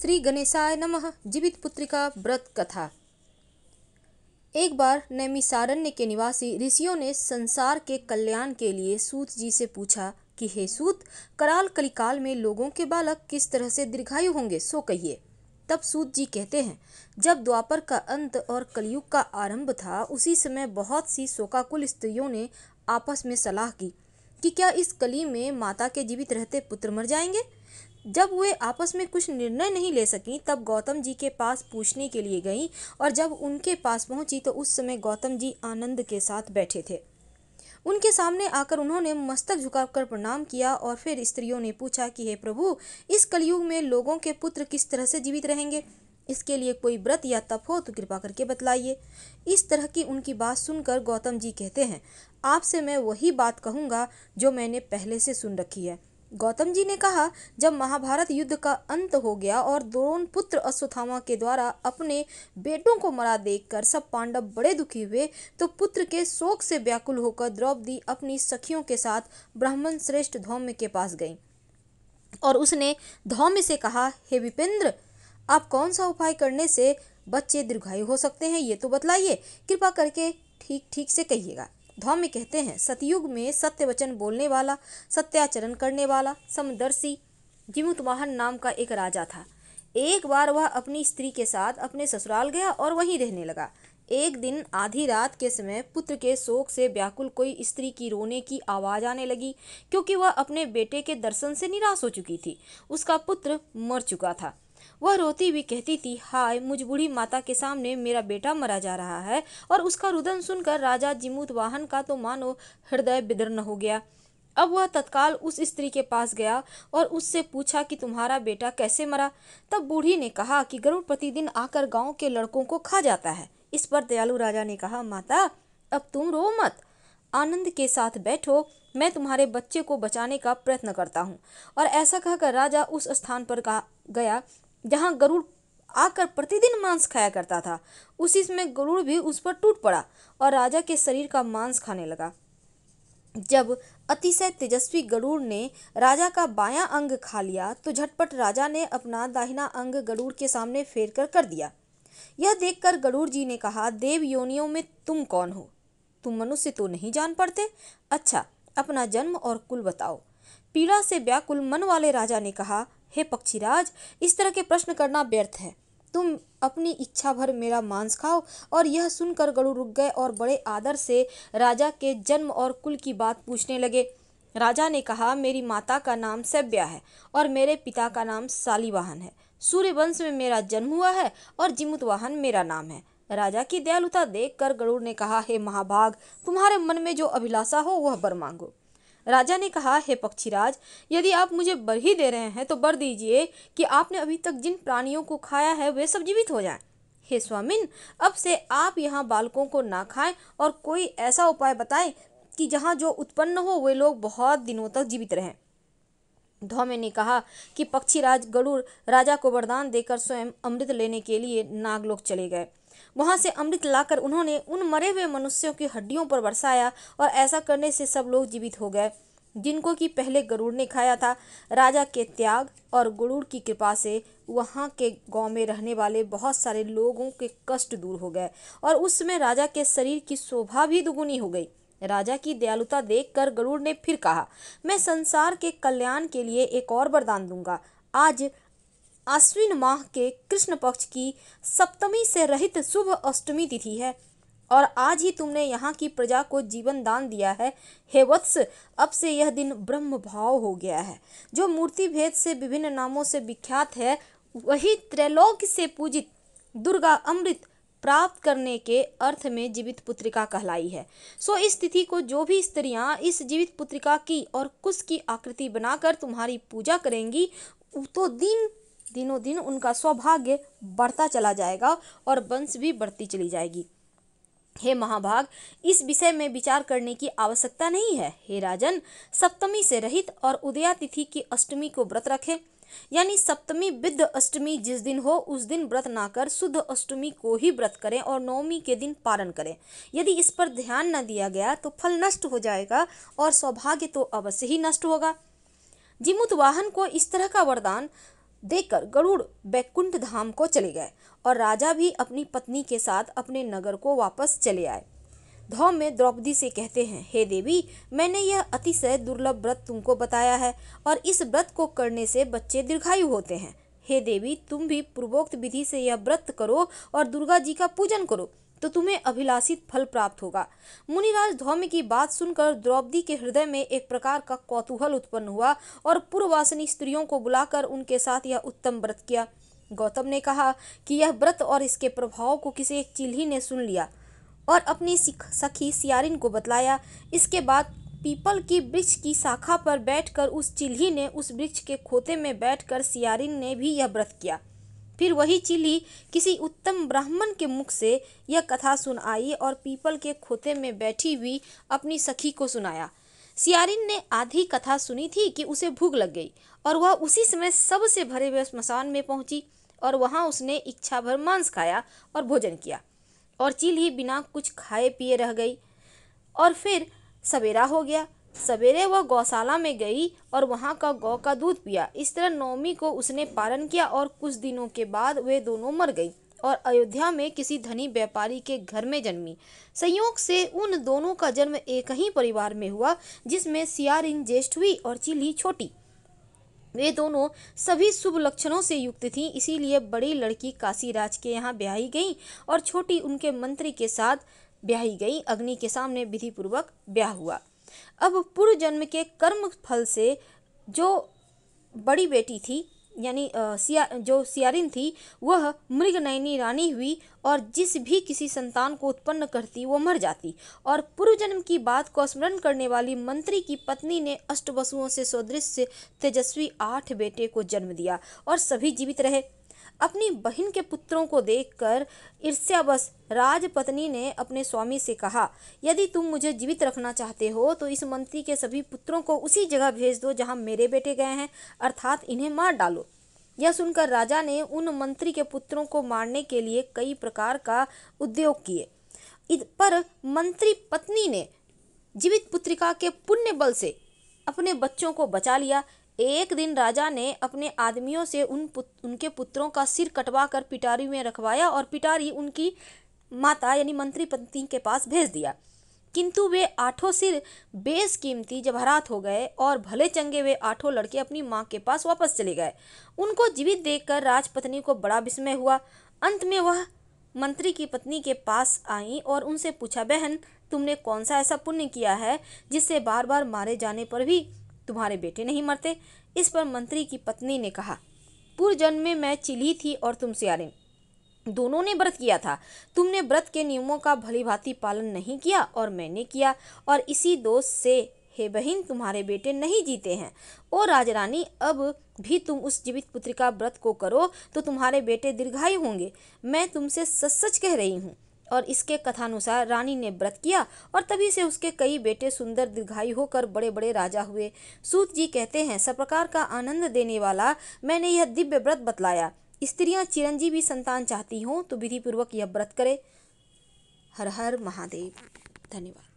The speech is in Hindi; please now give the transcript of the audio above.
श्री गणेशाय नमः जीवित पुत्रिका व्रत कथा एक बार नैमिसारण्य के निवासी ऋषियों ने संसार के कल्याण के लिए सूत जी से पूछा कि हे सूत कराल कलिकाल में लोगों के बालक किस तरह से दीर्घायु होंगे सो कहिए तब सूत जी कहते हैं जब द्वापर का अंत और कलयुग का आरंभ था उसी समय बहुत सी शोकाकुल स्त्रियों ने आपस में सलाह की कि क्या इस कली में माता के जीवित रहते पुत्र मर जाएंगे जब वे आपस में कुछ निर्णय नहीं ले सकीं तब गौतम जी के पास पूछने के लिए गईं और जब उनके पास पहुंची तो उस समय गौतम जी आनंद के साथ बैठे थे उनके सामने आकर उन्होंने मस्तक झुकाकर प्रणाम किया और फिर स्त्रियों ने पूछा कि हे प्रभु इस कलयुग में लोगों के पुत्र किस तरह से जीवित रहेंगे इसके लिए कोई व्रत या तप हो तो कृपा करके बतलाइए इस तरह की उनकी बात सुनकर गौतम जी कहते हैं आपसे मैं वही बात कहूँगा जो मैंने पहले से सुन रखी है गौतम जी ने कहा जब महाभारत युद्ध का अंत हो गया और द्रोण पुत्र अश्वत्थामा के द्वारा अपने बेटों को मरा देखकर सब पांडव बड़े दुखी हुए तो पुत्र के शोक से व्याकुल होकर द्रौपदी अपनी सखियों के साथ ब्राह्मण श्रेष्ठ धौम्य के पास गई और उसने धौम्य से कहा हे विपेंद्र आप कौन सा उपाय करने से बच्चे दीर्घायु हो सकते हैं ये तो बतलाइए कृपा करके ठीक ठीक से कहिएगा धौम्य कहते हैं सतयुग में सत्य वचन बोलने वाला सत्याचरण करने वाला समदर्शी जिमुतवाहन नाम का एक राजा था एक बार वह अपनी स्त्री के साथ अपने ससुराल गया और वहीं रहने लगा एक दिन आधी रात के समय पुत्र के शोक से व्याकुल कोई स्त्री की रोने की आवाज़ आने लगी क्योंकि वह अपने बेटे के दर्शन से निराश हो चुकी थी उसका पुत्र मर चुका था वह रोती हुई कहती थी हाय मुझ बूढ़ी माता के सामने मेरा बेटा मरा जा रहा है और उसका रुदन सुनकर राजा जिमूत वाहन का तो मानो हृदय विदर्ण हो गया अब वह तत्काल उस स्त्री के पास गया और उससे पूछा कि तुम्हारा बेटा कैसे मरा तब बूढ़ी ने कहा कि गरुड़ प्रतिदिन आकर गांव के लड़कों को खा जाता है इस पर दयालु राजा ने कहा माता अब तुम रो मत आनंद के साथ बैठो मैं तुम्हारे बच्चे को बचाने का प्रयत्न करता हूँ और ऐसा कहकर राजा उस स्थान पर गया जहाँ गरुड़ आकर प्रतिदिन मांस खाया करता था उसी समय गरुड़ भी उस पर टूट पड़ा और राजा के शरीर का मांस खाने लगा जब अतिशय तेजस्वी गरुड़ ने राजा का बायां अंग खा लिया तो झटपट राजा ने अपना दाहिना अंग गरुड़ के सामने फेर कर कर दिया यह देखकर गरुड़ जी ने कहा देव योनियों में तुम कौन हो तुम मनुष्य तो नहीं जान पड़ते अच्छा अपना जन्म और कुल बताओ पीड़ा से व्याकुल मन वाले राजा ने कहा हे पक्षीराज इस तरह के प्रश्न करना व्यर्थ है तुम अपनी इच्छा भर मेरा मांस खाओ और यह सुनकर गड़ू रुक गए और बड़े आदर से राजा के जन्म और कुल की बात पूछने लगे राजा ने कहा मेरी माता का नाम सैब्या है और मेरे पिता का नाम सालीवाहन है सूर्यवंश में मेरा जन्म हुआ है और जिमुतवाहन मेरा नाम है राजा की दयालुता देखकर गरुड़ ने कहा हे महाभाग तुम्हारे मन में जो अभिलाषा हो वह बर मांगो राजा ने कहा हे पक्षीराज यदि आप मुझे बर ही दे रहे हैं तो बर दीजिए कि आपने अभी तक जिन प्राणियों को खाया है वे सब जीवित हो जाएं हे स्वामिन अब से आप यहाँ बालकों को ना खाएं और कोई ऐसा उपाय बताएं कि जहाँ जो उत्पन्न हो वे लोग बहुत दिनों तक जीवित रहें धोमे ने कहा कि पक्षीराज गरुड़ राजा को वरदान देकर स्वयं अमृत लेने के लिए नागलोक चले गए वहां से अमृत लाकर उन्होंने उन मरे हुए मनुष्यों की हड्डियों पर बरसाया और ऐसा करने से सब लोग जीवित हो गए जिनको कि पहले गरुड़ ने खाया था राजा के त्याग और गरुड़ की कृपा से वहाँ के गांव में रहने वाले बहुत सारे लोगों के कष्ट दूर हो गए और उसमें राजा के शरीर की शोभा भी दुगुनी हो गई राजा की दयालुता देखकर गरुड़ ने फिर कहा मैं संसार के कल्याण के लिए एक और वरदान दूंगा आज आश्विन माह के कृष्ण पक्ष की सप्तमी से रहित शुभ अष्टमी तिथि है और आज ही तुमने यहाँ की प्रजा को जीवन दान दिया है हे वत्स अब से यह दिन ब्रह्म भाव हो गया है जो मूर्ति भेद से विभिन्न नामों से विख्यात है वही त्रैलोक से पूजित दुर्गा अमृत प्राप्त करने के अर्थ में जीवित पुत्रिका कहलाई है सो इस तिथि को जो भी स्त्रियां इस जीवित पुत्रिका की और कुश की आकृति बनाकर तुम्हारी पूजा करेंगी तो दिन दिनों दिन उनका सौभाग्य बढ़ता चला जाएगा और वंश भी बढ़ती चली जाएगी हे महाभाग इस विषय में विचार करने की आवश्यकता नहीं है हे राजन सप्तमी से रहित और उदया तिथि की अष्टमी को व्रत रखें यानी सप्तमी विद्ध अष्टमी जिस दिन हो उस दिन व्रत ना कर शुद्ध अष्टमी को ही व्रत करें और नवमी के दिन पारण करें यदि इस पर ध्यान न दिया गया तो फल नष्ट हो जाएगा और सौभाग्य तो अवश्य ही नष्ट होगा जिमुत वाहन को इस तरह का वरदान देकर गरुड़ बैकुंठ धाम को चले गए और राजा भी अपनी पत्नी के साथ अपने नगर को वापस चले आए धौम में द्रौपदी से कहते हैं हे देवी मैंने यह अतिशय दुर्लभ व्रत तुमको बताया है और इस व्रत को करने से बच्चे दीर्घायु होते हैं हे देवी तुम भी पूर्वोक्त विधि से यह व्रत करो और दुर्गा जी का पूजन करो तो तुम्हें अभिलाषित फल प्राप्त होगा मुनिराज धौम्य की बात सुनकर द्रौपदी के हृदय में एक प्रकार का कौतूहल उत्पन्न हुआ और पूर्ववासिनी स्त्रियों को बुलाकर उनके साथ यह उत्तम व्रत किया गौतम ने कहा कि यह व्रत और इसके प्रभाव को किसी एक चिल्ही ने सुन लिया और अपनी सखी सियारिन को बतलाया इसके बाद पीपल की वृक्ष की शाखा पर बैठकर उस चिल्ही ने उस वृक्ष के खोते में बैठकर सियारिन ने भी यह व्रत किया फिर वही चिली किसी उत्तम ब्राह्मण के मुख से यह कथा सुन आई और पीपल के खोते में बैठी हुई अपनी सखी को सुनाया सियारिन ने आधी कथा सुनी थी कि उसे भूख लग गई और वह उसी समय सबसे भरे हुए स्मशान में पहुंची और वहां उसने इच्छा भर मांस खाया और भोजन किया और चिल बिना कुछ खाए पिए रह गई और फिर सवेरा हो गया सवेरे वह गौशाला में गई और वहाँ का गौ का दूध पिया इस तरह नौमी को उसने पालन किया और कुछ दिनों के बाद वे दोनों मर गई और अयोध्या में किसी धनी व्यापारी के घर में जन्मी संयोग से उन दोनों का जन्म एक ही परिवार में हुआ जिसमें सियारिन ज्येष्ठ हुई और चिली छोटी वे दोनों सभी शुभ लक्षणों से युक्त थीं इसीलिए बड़ी लड़की काशीराज के यहाँ ब्याही गई और छोटी उनके मंत्री के साथ ब्याही गई अग्नि के सामने विधिपूर्वक ब्याह हुआ अब पूर्व जन्म के कर्म फल से जो बड़ी बेटी थी यानी सिया जो सियारिन थी वह मृगनयनी रानी हुई और जिस भी किसी संतान को उत्पन्न करती वह मर जाती और पूर्वजन्म की बात को स्मरण करने वाली मंत्री की पत्नी ने अष्टवसुओं से सदृश तेजस्वी आठ बेटे को जन्म दिया और सभी जीवित रहे अपनी बहन के पुत्रों को देखकर ईर्ष्यावश राजपत्नी ने अपने स्वामी से कहा यदि तुम मुझे जीवित रखना चाहते हो तो इस मंत्री के सभी पुत्रों को उसी जगह भेज दो जहां मेरे बेटे गए हैं अर्थात इन्हें मार डालो यह सुनकर राजा ने उन मंत्री के पुत्रों को मारने के लिए कई प्रकार का उद्योग किए पर मंत्री पत्नी ने जीवित पुत्रिका के पुण्य बल से अपने बच्चों को बचा लिया एक दिन राजा ने अपने आदमियों से उन पुत, उनके पुत्रों का सिर कटवा कर पिटारी में रखवाया और पिटारी उनकी माता यानी मंत्री पत्नी के पास भेज दिया किंतु वे आठों सिर बेसकीमती जबहरात हो गए और भले चंगे वे आठों लड़के अपनी माँ के पास वापस चले गए उनको जीवित देखकर राजपत्नी को बड़ा विस्मय हुआ अंत में वह मंत्री की पत्नी के पास आई और उनसे पूछा बहन तुमने कौन सा ऐसा पुण्य किया है जिससे बार बार मारे जाने पर भी तुम्हारे बेटे नहीं मरते इस पर मंत्री की पत्नी ने कहा पूर्व जन्म में मैं चिल्ही थी और तुम सियारिन दोनों ने व्रत किया था तुमने व्रत के नियमों का भली भांति पालन नहीं किया और मैंने किया और इसी दोष से हे बहन तुम्हारे बेटे नहीं जीते हैं ओ राजरानी अब भी तुम उस जीवित का व्रत को करो तो तुम्हारे बेटे दीर्घायु होंगे मैं तुमसे सच सच कह रही हूँ और इसके कथानुसार रानी ने व्रत किया और तभी से उसके कई बेटे सुंदर दीर्घायु होकर बड़े बड़े राजा हुए सूत जी कहते हैं सब प्रकार का आनंद देने वाला मैंने यह दिव्य व्रत बतलाया स्त्रियां चिरंजीवी संतान चाहती हों तो विधिपूर्वक यह व्रत करें हर हर महादेव धन्यवाद